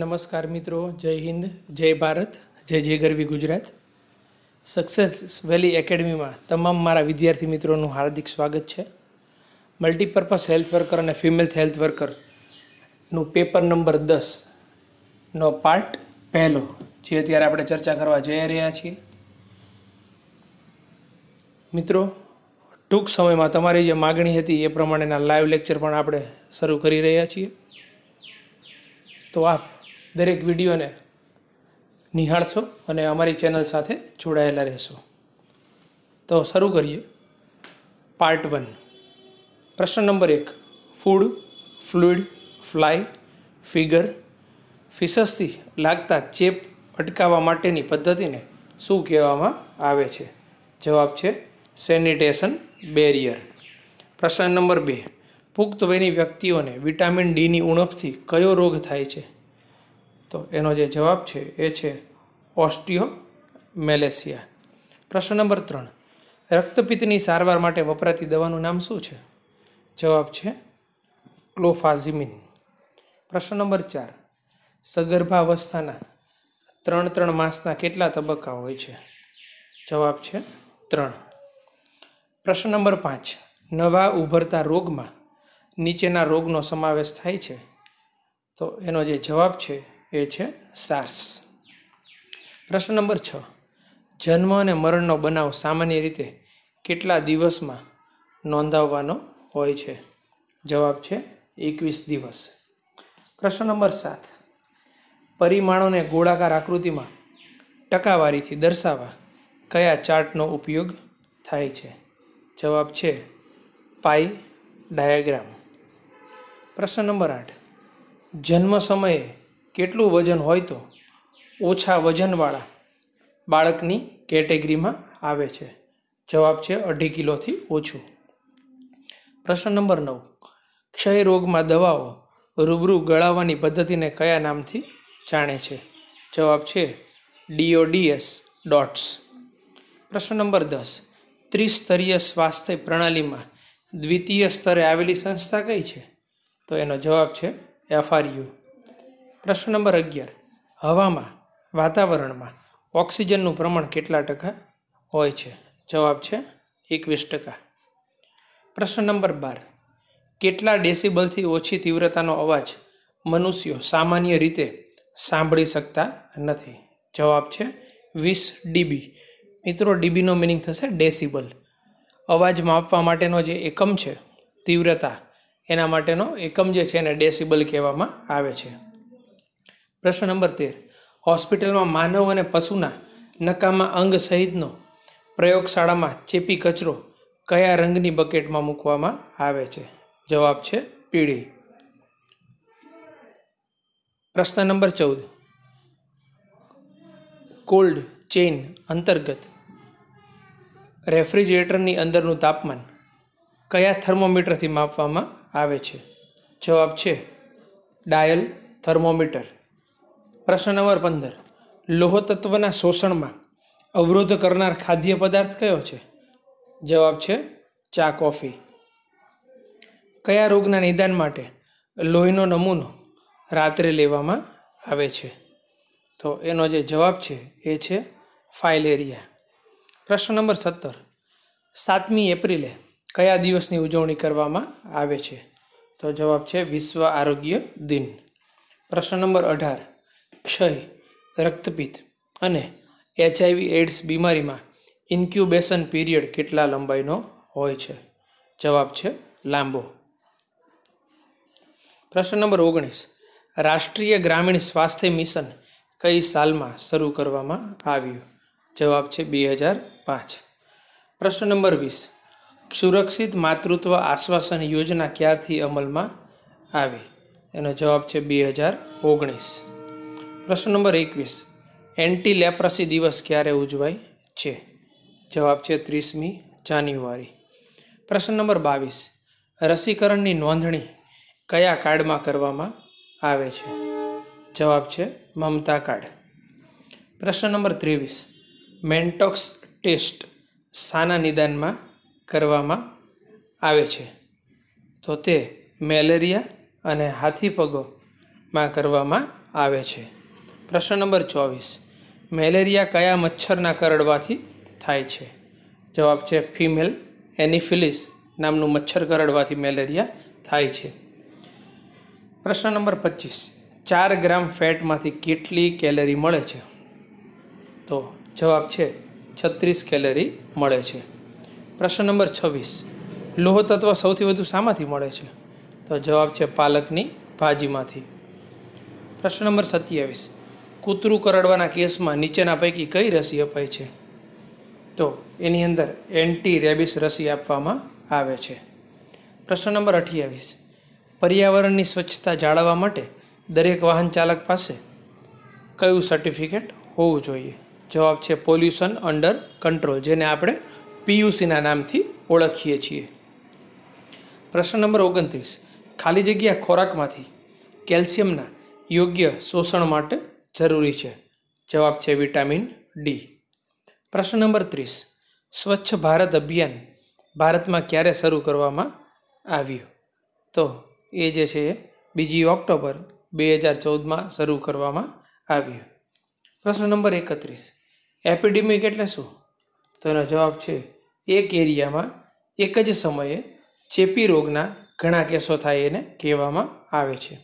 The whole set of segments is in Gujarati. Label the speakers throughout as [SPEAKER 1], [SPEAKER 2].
[SPEAKER 1] નમસ્કાર મિત્રો જય હિન્દ જય ભારત જય જય ગરવી ગુજરાત સક્સેસ વેલી એકેડમીમાં તમામ મારા વિદ્યાર્થી મિત્રોનું હાર્દિક સ્વાગત છે મલ્ટીપર્પઝ હેલ્થ વર્કર અને ફિમેલ હેલ્થ વર્કરનું પેપર નંબર દસનો પાર્ટ પહેલો જે અત્યારે આપણે ચર્ચા કરવા જઈ રહ્યા છીએ મિત્રો ટૂંક સમયમાં તમારી જે માગણી હતી એ પ્રમાણેના લાઈવ લેક્ચર પણ આપણે શરૂ કરી રહ્યા છીએ તો આપ દરેક વિડીયોને નિહાળશો અને અમારી ચેનલ સાથે જોડાયેલા રહેશો તો શરૂ કરીએ પાર્ટ વન પ્રશ્ન નંબર એક ફૂડ ફ્લુઇડ ફ્લાય ફિગર ફિશસથી લાગતા ચેપ અટકાવવા માટેની પદ્ધતિને શું કહેવામાં આવે છે જવાબ છે સેનિટેશન બેરિયર પ્રશ્ન નંબર બે પુખ્ત વયની વ્યક્તિઓને વિટામિન ડીની ઉણપથી કયો રોગ થાય છે તો એનો જે જવાબ છે એ છે ઓસ્ટિયો મેલેશિયા પ્રશ્ન નંબર ત્રણ રક્તપિત્તની સારવાર માટે વપરાતી દવાનું નામ શું છે જવાબ છે ક્લોફાઝિમિન પ્રશ્ન નંબર ચાર સગર્ભાવસ્થાના ત્રણ ત્રણ માસના કેટલા તબક્કા હોય છે જવાબ છે ત્રણ પ્રશ્ન નંબર પાંચ નવા ઉભરતા રોગમાં નીચેના રોગનો સમાવેશ થાય છે તો એનો જે જવાબ છે એ છે સાર્સ પ્રશ્ન નંબર છ જન્મ અને મરણનો બનાવ સામાન્ય રીતે કેટલા દિવસમાં નોંધાવવાનો હોય છે જવાબ છે એકવીસ દિવસ પ્રશ્ન નંબર સાત પરિમાણોને ગોળાકાર આકૃતિમાં ટકાવારીથી દર્શાવવા કયા ચાર્ટનો ઉપયોગ થાય છે જવાબ છે પાઈ ડાયાગ્રામ પ્રશ્ન નંબર આઠ જન્મ સમયે કેટલું વજન હોય તો ઓછા વજનવાળા બાળકની કેટેગરીમાં આવે છે જવાબ છે અઢી કિલોથી ઓછું પ્રશ્ન નંબર નવ ક્ષય રોગમાં દવાઓ રૂબરૂ ગળાવવાની પદ્ધતિને કયા નામથી જાણે છે જવાબ છે ડીઓડીએસ ડોટ્સ પ્રશ્ન નંબર દસ ત્રિસ્તરીય સ્વાસ્થ્ય પ્રણાલીમાં દ્વિતીય સ્તરે આવેલી સંસ્થા કઈ છે તો એનો જવાબ છે એફઆરયુ પ્રશ્ન નંબર અગિયાર હવામાં વાતાવરણમાં ઓક્સિજનનું પ્રમાણ કેટલા ટકા હોય છે જવાબ છે એકવીસ ટકા પ્રશ્ન નંબર બાર કેટલા ડેસિબલથી ઓછી તીવ્રતાનો અવાજ મનુષ્યો સામાન્ય રીતે સાંભળી શકતા નથી જવાબ છે વીસ ડીબી મિત્રો ડીબીનો મિનિંગ થશે ડેસિબલ અવાજ માપવા માટેનો જે એકમ છે તીવ્રતા એના માટેનો એકમ જે છે એને ડેસિબલ કહેવામાં આવે છે પ્રશ્ન નંબર તેર હોસ્પિટલમાં માનવ અને પશુના નકામા અંગ સહિતનો પ્રયોગશાળામાં ચેપી કચરો કયા રંગની બકેટમાં મૂકવામાં આવે છે જવાબ છે પીળી પ્રશ્ન નંબર ચૌદ કોલ્ડ ચેઇન અંતર્ગત રેફ્રિજરેટરની અંદરનું તાપમાન કયા થર્મોમીટરથી માપવામાં આવે છે જવાબ છે ડાયલ થર્મોમીટર પ્રશ્ન નંબર પંદર લોહ તત્વના શોષણમાં અવરોધ કરનાર ખાદ્ય પદાર્થ કયો છે જવાબ છે ચા કોફી કયા રોગના નિદાન માટે લોહીનો નમૂનો રાત્રે લેવામાં આવે છે તો એનો જે જવાબ છે એ છે ફાઇલેરિયા પ્રશ્ન નંબર સત્તર સાતમી એપ્રિલે કયા દિવસની ઉજવણી કરવામાં આવે છે તો જવાબ છે વિશ્વ આરોગ્ય દિન પ્રશ્ન નંબર અઢાર ક્ષય રક્તપિત્ત અને એચઆઈવી એડ્સ બીમારીમાં ઇન્ક્યુબેશન પીરિયડ કેટલા લંબાઈનો હોય છે જવાબ છે લાંબો પ્રશ્ન નંબર ઓગણીસ રાષ્ટ્રીય ગ્રામીણ સ્વાસ્થ્ય મિશન કઈ સાલમાં શરૂ કરવામાં આવ્યું જવાબ છે બે હજાર પાંચ પ્રશ્ન નંબર વીસ સુરક્ષિત માતૃત્વ આશ્વાસન યોજના ક્યારથી અમલમાં આવી એનો જવાબ છે બે હજાર ઓગણીસ પ્રશ્ન નંબર એકવીસ એન્ટી લેપ્રસી દિવસ ક્યારે ઉજવાય છે જવાબ છે ત્રીસમી જાન્યુઆરી પ્રશ્ન નંબર બાવીસ રસીકરણની નોંધણી કયા કાર્ડમાં કરવામાં આવે છે જવાબ છે મમતા કાર્ડ પ્રશ્ન નંબર ત્રેવીસ મેન્ટોક્સ ટેસ્ટ સાના નિદાનમાં કરવામાં આવે છે તો તે મેલેરિયા અને હાથીપગોમાં કરવામાં આવે છે પ્રશ્ન નંબર ચોવીસ મેલેરિયા કયા મચ્છરના કરડવાથી થાય છે જવાબ છે ફિમેલ એનિફિલિસ નામનું મચ્છર કરડવાથી મેલેરિયા થાય છે પ્રશ્ન નંબર પચીસ ચાર ગ્રામ ફેટમાંથી કેટલી કેલરી મળે છે તો જવાબ છે છત્રીસ કેલરી મળે છે પ્રશ્ન નંબર છવ્વીસ લોહ તત્વ સૌથી વધુ શામાંથી મળે છે તો જવાબ છે પાલકની ભાજીમાંથી પ્રશ્ન નંબર સત્યાવીસ કૂતરું કરડવાના કેસમાં નીચેના પૈકી કઈ રસી અપાય છે તો એની અંદર એન્ટી રેબિસ રસી આપવામાં આવે છે પ્રશ્ન નંબર અઠ્યાવીસ પર્યાવરણની સ્વચ્છતા જાળવવા માટે દરેક વાહન ચાલક પાસે કયું સર્ટિફિકેટ હોવું જોઈએ જવાબ છે પોલ્યુશન અંડર કંટ્રોલ જેને આપણે પીયુસીના નામથી ઓળખીએ છીએ પ્રશ્ન નંબર ઓગણત્રીસ ખાલી જગ્યા ખોરાકમાંથી કેલ્શિયમના યોગ્ય શોષણ માટે જરૂરી છે જવાબ છે વિટામિન ડી પ્રશ્ન નંબર ત્રીસ સ્વચ્છ ભારત અભિયાન ભારતમાં ક્યારે શરૂ કરવામાં આવ્યું તો એ જે છે બીજી ઓક્ટોબર બે હજાર ચૌદમાં શરૂ કરવામાં આવ્યું પ્રશ્ન નંબર એકત્રીસ એપિડેમિક એટલે શું તો એનો જવાબ છે એક એરિયામાં એક જ સમયે ચેપી રોગના ઘણા કેસો થાય એને કહેવામાં આવે છે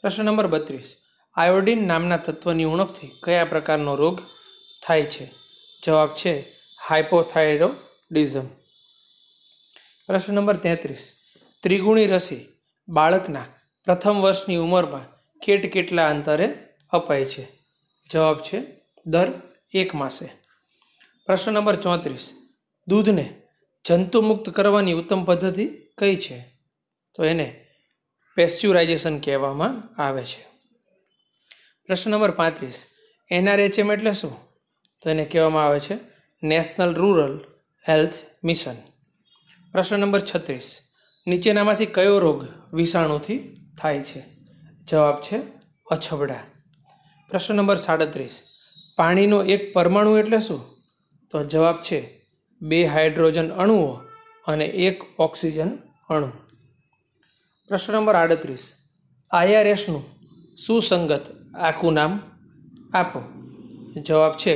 [SPEAKER 1] પ્રશ્ન નંબર બત્રીસ આયોડિન નામના તત્વની ઉણપથી કયા પ્રકારનો રોગ થાય છે જવાબ છે હાઇપોથાઇરોડિઝમ પ્રશ્ન નંબર તેત્રીસ ત્રિગુણી રસી બાળકના પ્રથમ વર્ષની ઉંમરમાં કેટ કેટલા અંતરે અપાય છે જવાબ છે દર એક માસે પ્રશ્ન નંબર ચોત્રીસ દૂધને જંતુમુક્ત કરવાની ઉત્તમ પદ્ધતિ કઈ છે તો એને પેસ્ચ્યુરાઇઝેશન કહેવામાં આવે છે પ્રશ્ન નંબર પાંત્રીસ એનઆરએચએમ એટલે શું તો એને કહેવામાં આવે છે નેશનલ રૂરલ હેલ્થ મિશન પ્રશ્ન નંબર છત્રીસ નીચેનામાંથી કયો રોગ વિષાણુથી થાય છે જવાબ છે અછબડા પ્રશ્ન નંબર સાડત્રીસ પાણીનો એક પરમાણુ એટલે શું તો જવાબ છે બે હાઇડ્રોજન અણુઓ અને એક ઓક્સિજન અણુ પ્રશ્ન નંબર આડત્રીસ આઈઆરએસનું સુસંગત આખું નામ આપો જવાબ છે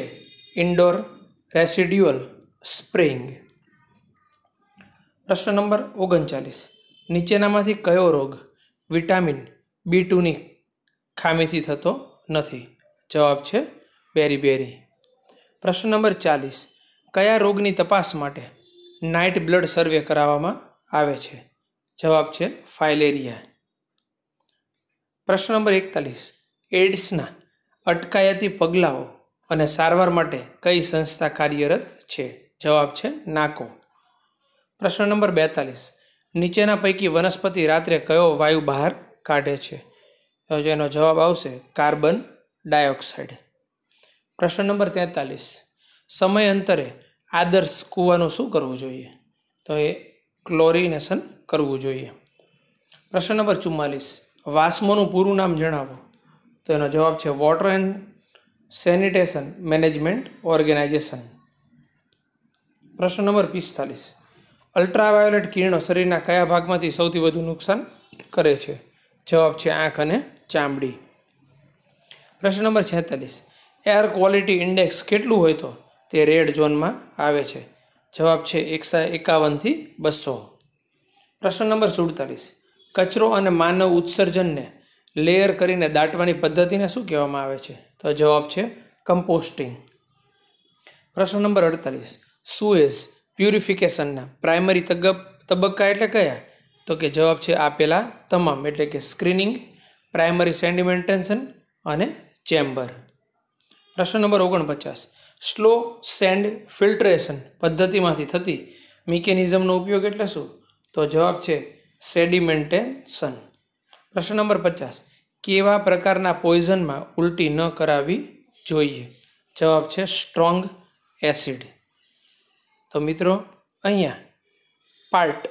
[SPEAKER 1] ઇન્ડોર રેસિડ્યુઅલ સ્પ્રેઇંગ પ્રશ્ન નંબર ઓગણચાલીસ નીચેનામાંથી કયો રોગ વિટામિન બી ટુની ખામીથી થતો નથી જવાબ છે બેરી બેરી પ્રશ્ન નંબર ચાલીસ કયા રોગની તપાસ માટે નાઇટ બ્લડ સર્વે કરાવવામાં આવે છે જવાબ છે ફાઇલેરિયા પ્રશ્ન નંબર એકતાલીસ એડ્સના અટકાયતી પગલાઓ અને સારવાર માટે કઈ સંસ્થા કાર્યરત છે જવાબ છે નાકો પ્રશ્ન નંબર બેતાલીસ નીચેના પૈકી વનસ્પતિ રાત્રે કયો વાયુ બહાર કાઢે છે તો જેનો જવાબ આવશે કાર્બન ડાયોક્સાઇડ પ્રશ્ન નંબર તેતાલીસ સમય અંતરે આદર્શ કૂવાનું શું કરવું જોઈએ તો એ ક્લોરિનેશન કરવું જોઈએ પ્રશ્ન નંબર ચુમ્માલીસ વાસ્મોનું પૂરું નામ જણાવો તો એનો જવાબ છે water and sanitation management organization પ્રશ્ન નંબર પિસ્તાલીસ અલ્ટ્રાવાયોલેટ કિરણો શરીરના કયા ભાગમાંથી સૌથી વધુ નુકસાન કરે છે જવાબ છે આંખ અને ચામડી પ્રશ્ન નંબર છેતાલીસ એર ક્વોલિટી ઇન્ડેક્સ કેટલું હોય તો તે રેડ ઝોનમાં આવે છે જવાબ છે એકસો એકાવનથી બસો પ્રશ્ન નંબર સુડતાલીસ કચરો અને માનવ ઉત્સર્જનને લેયર કરીને દાટવાની પદ્ધતિને શું કહેવામાં આવે છે તો જવાબ છે કમ્પોસ્ટિંગ પ્રશ્ન નંબર અડતાલીસ સુએઝ પ્યુરિફિકેશનના પ્રાઇમરી તબક્કા એટલે કયા તો કે જવાબ છે આપેલા તમામ એટલે કે સ્ક્રીનિંગ પ્રાઇમરી સેન્ડિમેન્ટેશન અને ચેમ્બર પ્રશ્ન નંબર ઓગણપચાસ સ્લો સેન્ડ ફિલ્ટરેશન પદ્ધતિમાંથી થતી મિકેનિઝમનો ઉપયોગ એટલે શું તો જવાબ છે સેડિમેન્ટેશન પ્રશ્ન નંબર પચાસ કેવા પ્રકારના પોઈઝનમાં ઉલટી ન કરાવવી જોઈએ જવાબ છે સ્ટ્રોંગ એસિડ તો મિત્રો અહીંયા પાર્ટ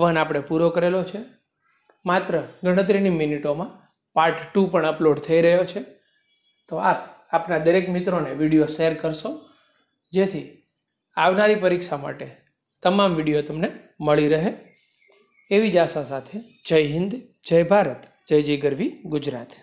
[SPEAKER 1] વન આપણે પૂરો કરેલો છે માત્ર ગણતરીની મિનિટોમાં પાર્ટ ટુ પણ અપલોડ થઈ રહ્યો છે તો આપ આપના દરેક મિત્રોને વિડીયો શેર કરશો જેથી આવનારી પરીક્ષા માટે તમામ વિડીયો તમને મળી રહે એવી જ આશા સાથે જય હિન્દ જય ભારત જય જય ગરવી ગુજરાત